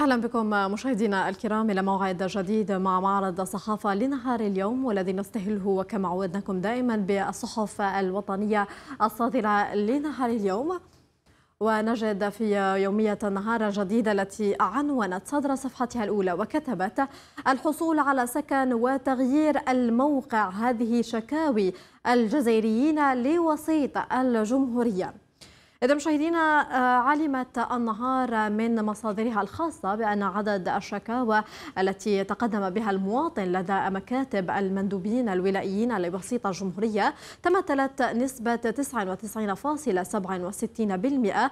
أهلا بكم مشاهدينا الكرام إلى موعد جديد مع معرض الصحافة لنهار اليوم والذي نستهله وكما عودناكم دائما بالصحف الوطنية الصادرة لنهار اليوم ونجد في يومية النهار الجديدة التي عنونت صدر صفحتها الأولى وكتبت الحصول على سكن وتغيير الموقع هذه شكاوي الجزائريين لوسيط الجمهورية إذا مشاهدينا آه، علمت النهار من مصادرها الخاصة بأن عدد الشكاوى التي تقدم بها المواطن لدى مكاتب المندوبين الولائيين لوسيط الجمهورية تمثلت نسبة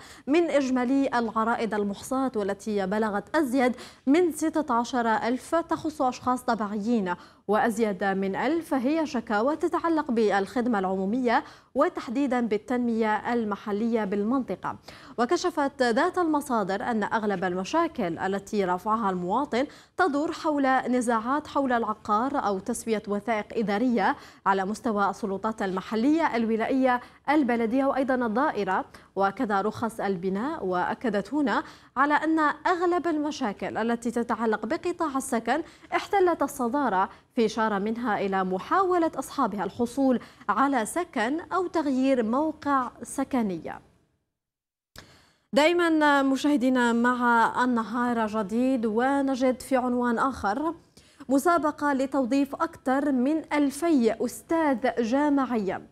99.67% من إجمالي العرائض المحصاة والتي بلغت أزيد من 16 ألف تخص أشخاص طبيعيين وأزيد من ألف هي شكاوى تتعلق بالخدمة العمومية وتحديدا بالتنمية المحلية بالمنطقة وكشفت ذات المصادر أن أغلب المشاكل التي رفعها المواطن تدور حول نزاعات حول العقار أو تسوية وثائق إدارية على مستوى السلطات المحلية الولائية البلدية وأيضا الدائرة وكذا رخص البناء وأكدت هنا على أن أغلب المشاكل التي تتعلق بقطاع السكن احتلت الصدارة في إشارة منها إلى محاولة أصحابها الحصول على سكن أو تغيير موقع سكنية دائما مشاهدينا مع النهار جديد ونجد في عنوان آخر مسابقة لتوظيف أكثر من 2000 أستاذ جامعيا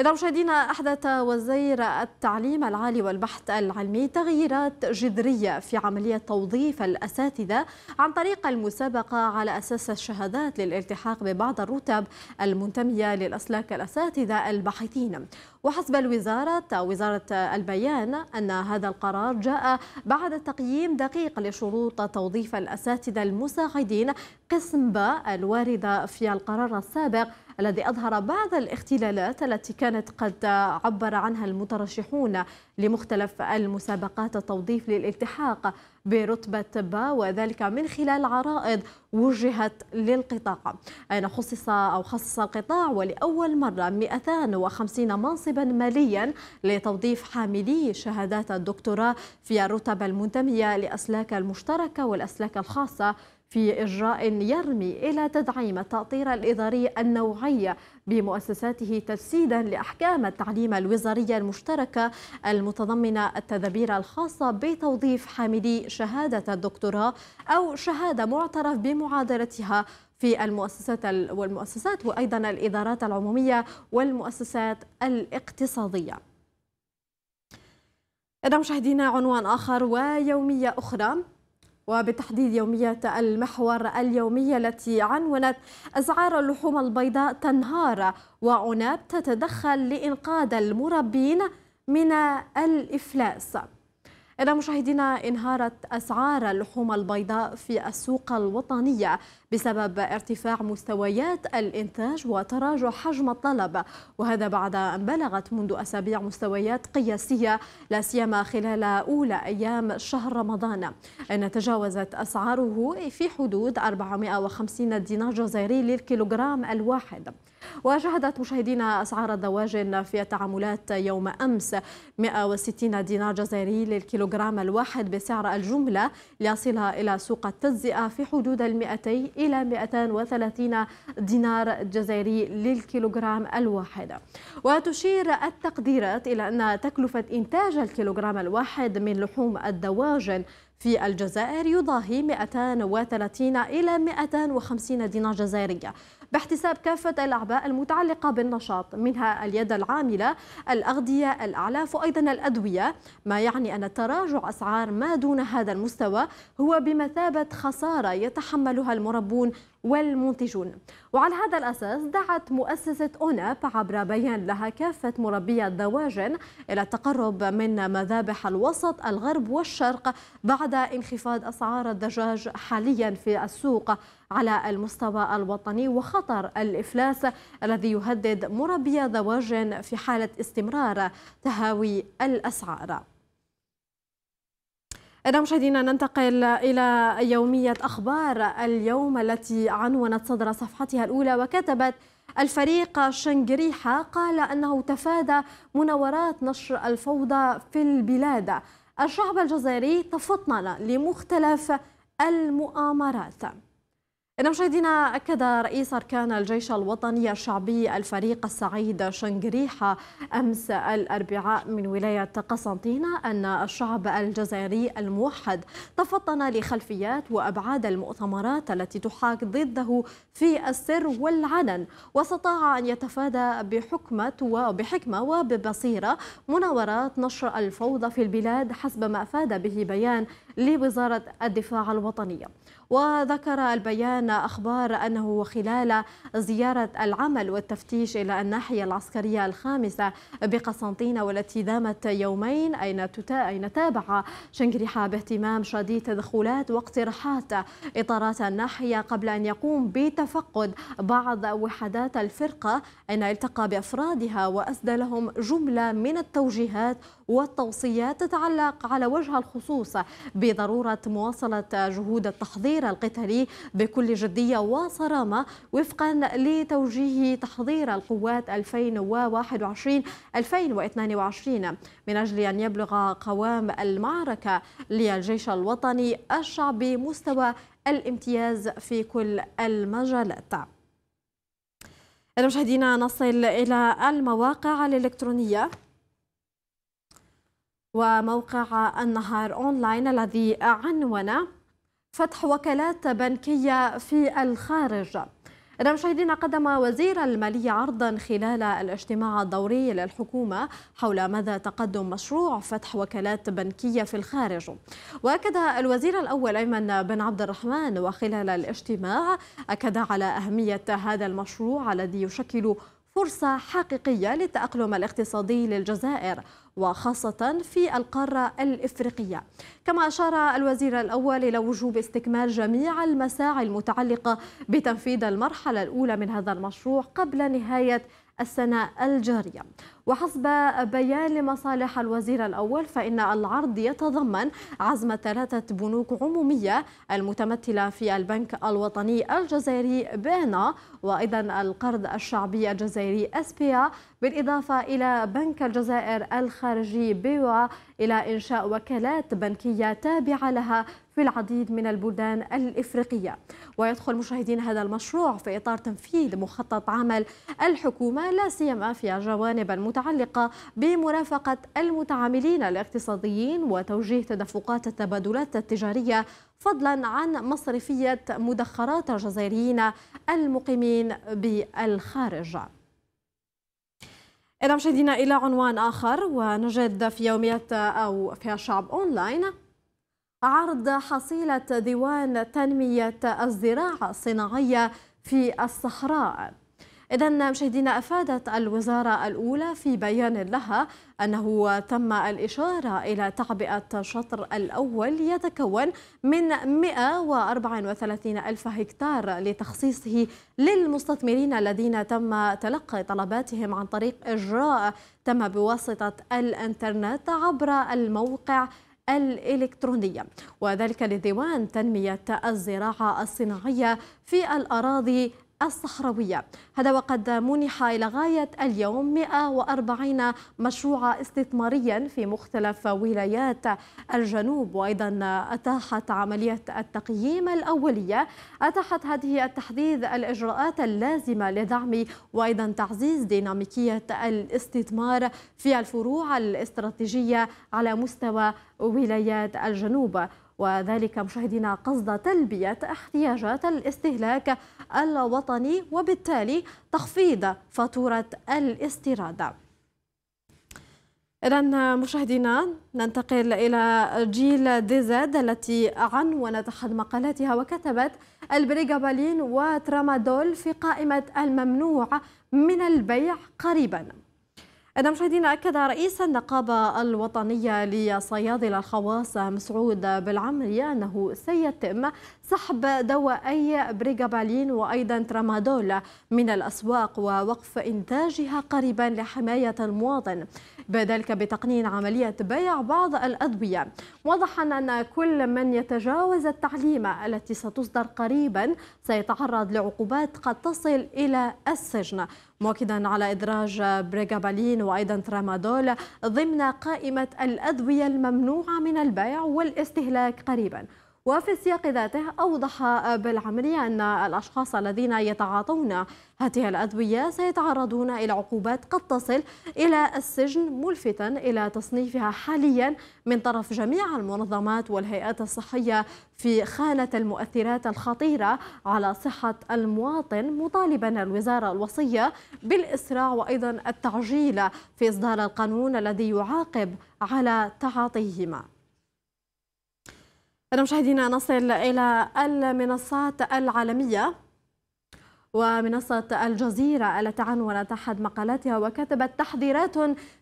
إذا مشاهدينا أحدث وزير التعليم العالي والبحث العلمي تغييرات جذرية في عملية توظيف الأساتذة عن طريق المسابقة على أساس الشهادات للالتحاق ببعض الرتب المنتمية للأسلاك الأساتذة الباحثين وحسب الوزارة وزارة البيان أن هذا القرار جاء بعد تقييم دقيق لشروط توظيف الأساتذة المساعدين قسم ب الواردة في القرار السابق الذي أظهر بعض الاختلالات التي كانت قد عبر عنها المترشحون لمختلف المسابقات التوظيف للالتحاق برتبة با وذلك من خلال عرائض وجهت للقطاع أين خصص أو خصص القطاع ولأول مرة 250 منصبا ماليا لتوظيف حاملي شهادات الدكتوراه في الرتب المنتمية لأسلاك المشتركة والأسلاك الخاصة في إجراء يرمي إلى تدعيم التأطير الإداري النوعي بمؤسساته تجسيدا لأحكام التعليم الوزارية المشتركة المتضمنة التدابير الخاصة بتوظيف حاملي شهادة الدكتوراه أو شهادة معترف بمعادلتها في المؤسسات والمؤسسات وأيضا الإدارات العمومية والمؤسسات الاقتصادية إذا مشاهدينا عنوان آخر ويومية أخرى وبالتحديد يومية المحور اليومية التي عنونت أسعار اللحوم البيضاء تنهار وعناب تتدخل لإنقاذ المربين من الإفلاس إلى مشاهدينا انهارت أسعار اللحوم البيضاء في السوق الوطنية بسبب ارتفاع مستويات الإنتاج وتراجع حجم الطلب وهذا بعد أن بلغت منذ أسابيع مستويات قياسية لا سيما خلال أولى أيام شهر رمضان أن تجاوزت أسعاره في حدود 450 دينار جزائري للكيلوغرام الواحد وشهدت مشاهدينا أسعار الدواجن في التعاملات يوم أمس 160 دينار جزائري للكيلوغرام الواحد بسعر الجملة ليصل إلى سوق التجزئة في حدود ال 200 إلى 230 دينار جزائري للكيلوغرام الواحد وتشير التقديرات إلى أن تكلفة إنتاج الكيلوغرام الواحد من لحوم الدواجن في الجزائر يضاهي 230 إلى 250 دينار جزائرية باحتساب كافة الأعباء المتعلقة بالنشاط منها اليد العاملة الأغذية الأعلاف وأيضا الأدوية ما يعني أن تراجع أسعار ما دون هذا المستوى هو بمثابة خسارة يتحملها المربون والمنتجون وعلى هذا الأساس دعت مؤسسة أوناب عبر بيان لها كافة مربية الدواجن إلى التقرب من مذابح الوسط الغرب والشرق بعد انخفاض أسعار الدجاج حاليا في السوق على المستوى الوطني وخطر الإفلاس الذي يهدد مربي ذواج في حالة استمرار تهاوي الأسعار إذا مشاهدينا ننتقل إلى يومية أخبار اليوم التي عنونت صدر صفحتها الأولى وكتبت الفريق شنجريحة قال أنه تفادى مناورات نشر الفوضى في البلاد الشعب الجزائري تفطن لمختلف المؤامرات إن مشاهدينا أكد رئيس أركان الجيش الوطني الشعبي الفريق السعيد شنقريحة أمس الأربعاء من ولاية قسنطينة أن الشعب الجزائري الموحد تفطن لخلفيات وأبعاد المؤتمرات التي تحاك ضده في السر والعلن واستطاع أن يتفادى بحكمة وبحكمة وببصيرة مناورات نشر الفوضى في البلاد حسب ما أفاد به بيان لوزارة الدفاع الوطنية وذكر البيان أخبار أنه خلال زيارة العمل والتفتيش إلى الناحية العسكرية الخامسة بقسنطينة والتي دامت يومين أين أين تابع شنجريحة باهتمام شديد تدخلات واقتراحات إطارات الناحية قبل أن يقوم بتفقد بعض وحدات الفرقة أين التقى بأفرادها وأسدى لهم جملة من التوجيهات والتوصيات تتعلق على وجه الخصوص بضرورة مواصلة جهود التحضير القتالي بكل جدية وصرامة وفقا لتوجيه تحضير القوات 2021-2022 من أجل أن يبلغ قوام المعركة للجيش الوطني الشعبي مستوى الامتياز في كل المجالات مشاهدينا نصل إلى المواقع الإلكترونية وموقع النهار أونلاين الذي عنون فتح وكالات بنكية في الخارج إذا مشاهدينا قدم وزير المالية عرضا خلال الاجتماع الدوري للحكومة حول مدى تقدم مشروع فتح وكالات بنكية في الخارج وأكد الوزير الأول أيمن بن عبد الرحمن وخلال الاجتماع أكد على أهمية هذا المشروع الذي يشكل فرصة حقيقية للتأقلم الاقتصادي للجزائر وخاصة في القارة الإفريقية كما أشار الوزير الأول إلى وجوب استكمال جميع المساعي المتعلقة بتنفيذ المرحلة الأولى من هذا المشروع قبل نهاية السنة الجارية وحسب بيان لمصالح الوزير الأول فإن العرض يتضمن عزم ثلاثة بنوك عمومية المتمثلة في البنك الوطني الجزائري بانا وأيضا القرض الشعبي الجزائري أسبيا بالإضافة إلى بنك الجزائر الخارجي بيوا إلى إنشاء وكالات بنكية تابعة لها في العديد من البلدان الإفريقية ويدخل مشاهدين هذا المشروع في إطار تنفيذ مخطط عمل الحكومة لا سيما في جوانب المتعلقة بمرافقة المتعاملين الاقتصاديين وتوجيه تدفقات التبادلات التجارية فضلا عن مصرفية مدخرات الجزائريين المقيمين بالخارج إذا مشاهدينا إلى عنوان آخر ونجد في يوميات أو في الشعب أونلاين عرض حصيلة ديوان تنمية الزراعة الصناعية في الصحراء إذا مشاهدينا أفادت الوزارة الأولى في بيان لها أنه تم الإشارة إلى تعبئة الشطر الأول يتكون من 134 ألف هكتار لتخصيصه للمستثمرين الذين تم تلقي طلباتهم عن طريق إجراء تم بواسطة الإنترنت عبر الموقع الإلكترونية وذلك لديوان تنمية الزراعة الصناعية في الأراضي الصحراوية هذا وقد منح إلى غاية اليوم 140 مشروع استثماريا في مختلف ولايات الجنوب وأيضا أتاحت عملية التقييم الأولية أتاحت هذه التحديد الإجراءات اللازمة لدعم وأيضا تعزيز ديناميكية الاستثمار في الفروع الاستراتيجية على مستوى ولايات الجنوب وذلك مشاهدينا قصد تلبية احتياجات الاستهلاك الوطني وبالتالي تخفيض فاتورة الاستيراد إذا مشاهدينا ننتقل إلى جيل دي ديزاد التي عنونت أحد مقالاتها وكتبت البريغابالين وترامادول في قائمة الممنوع من البيع قريباً إذا مشاهدينا أكد رئيس النقابة الوطنية لصيادلة الخواص مسعود بالعمري أنه سيتم سحب دوائي بريغابالين وأيضا ترامادول من الأسواق ووقف إنتاجها قريبا لحماية المواطن بذلك بتقنين عملية بيع بعض الأدوية واضحا أن كل من يتجاوز التعليم التي ستصدر قريبا سيتعرض لعقوبات قد تصل إلى السجن مؤكدا على إدراج بريغابالين وأيضا ترامادول ضمن قائمة الأدوية الممنوعة من البيع والاستهلاك قريبا وفي السياق ذاته أوضح بالعملية أن الأشخاص الذين يتعاطون هذه الأدوية سيتعرضون إلى عقوبات قد تصل إلى السجن ملفتا إلى تصنيفها حاليا من طرف جميع المنظمات والهيئات الصحية في خانة المؤثرات الخطيرة على صحة المواطن مطالبا الوزارة الوصية بالإسراع وأيضا التعجيل في إصدار القانون الذي يعاقب على تعاطيهما إذا مشاهدينا نصل إلى المنصات العالمية ومنصة الجزيرة التي عنونت أحد مقالاتها وكتبت تحذيرات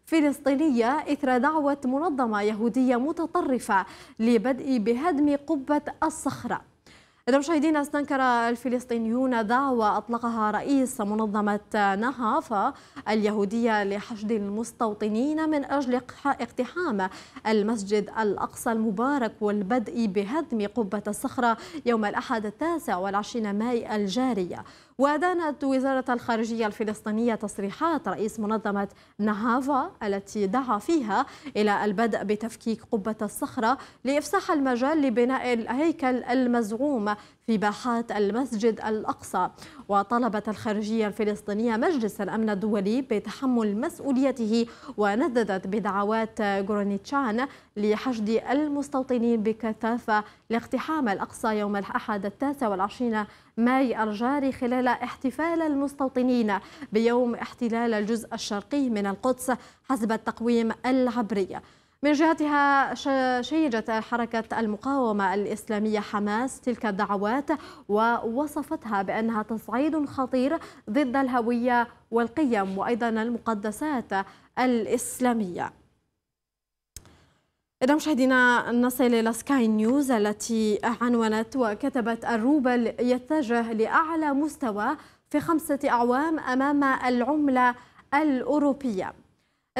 فلسطينية إثر دعوة منظمة يهودية متطرفة لبدء بهدم قبة الصخرة إذا مشاهدينا استنكر الفلسطينيون دعوة أطلقها رئيس منظمة نهافة اليهودية لحشد المستوطنين من أجل اقتحام المسجد الأقصى المبارك والبدء بهدم قبة الصخرة يوم الأحد التاسع والعشرين ماي الجارية ودانت وزارة الخارجية الفلسطينية تصريحات رئيس منظمة نهافا التي دعا فيها إلى البدء بتفكيك قبة الصخرة لإفساح المجال لبناء الهيكل المزعوم في باحات المسجد الأقصى وطلبت الخارجية الفلسطينية مجلس الأمن الدولي بتحمل مسؤوليته ونددت بدعوات غرونيتشان لحشد المستوطنين بكثافة لاقتحام الأقصى يوم الأحد التاسع والعشرين ماي الجاري خلال احتفال المستوطنين بيوم احتلال الجزء الشرقي من القدس حسب التقويم العبري من جهتها شيدت حركة المقاومة الإسلامية حماس تلك الدعوات ووصفتها بأنها تصعيد خطير ضد الهوية والقيم وأيضا المقدسات الإسلامية إذا مشاهدينا نصل إلى سكاي نيوز التي عنونت وكتبت الروبل يتجه لأعلى مستوى في خمسة أعوام أمام العملة الأوروبية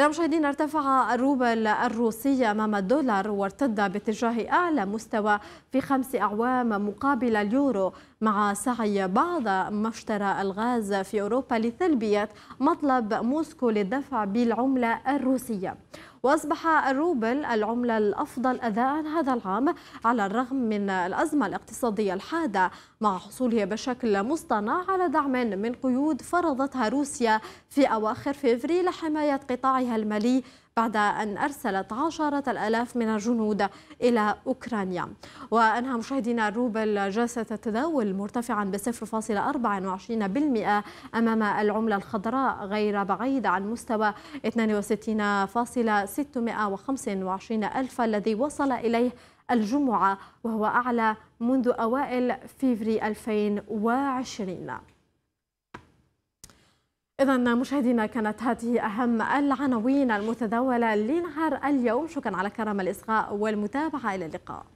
مشاهدين ارتفع الروبل الروسي أمام الدولار وارتد باتجاه أعلى مستوى في خمس أعوام مقابل اليورو مع سعي بعض مشترى الغاز في أوروبا لتلبية مطلب موسكو للدفع بالعملة الروسية وأصبح الروبل العملة الأفضل أداء هذا العام على الرغم من الأزمة الاقتصادية الحادة مع حصوله بشكل مصطنع على دعم من قيود فرضتها روسيا في أواخر فبراير لحماية قطاعها المالي بعد أن أرسلت عشرة الألاف من الجنود إلى أوكرانيا وأنهى مشاهدينا الروبل جلسة التداول مرتفعا ب 0.24% أمام العملة الخضراء غير بعيد عن مستوى 62,625 ألف الذي وصل إليه الجمعة وهو أعلى منذ أوائل فيفري 2020 إذا مشاهدينا كانت هذه أهم العناوين المتداولة لنهار اليوم شكرا على كرم الإصغاء والمتابعة إلى اللقاء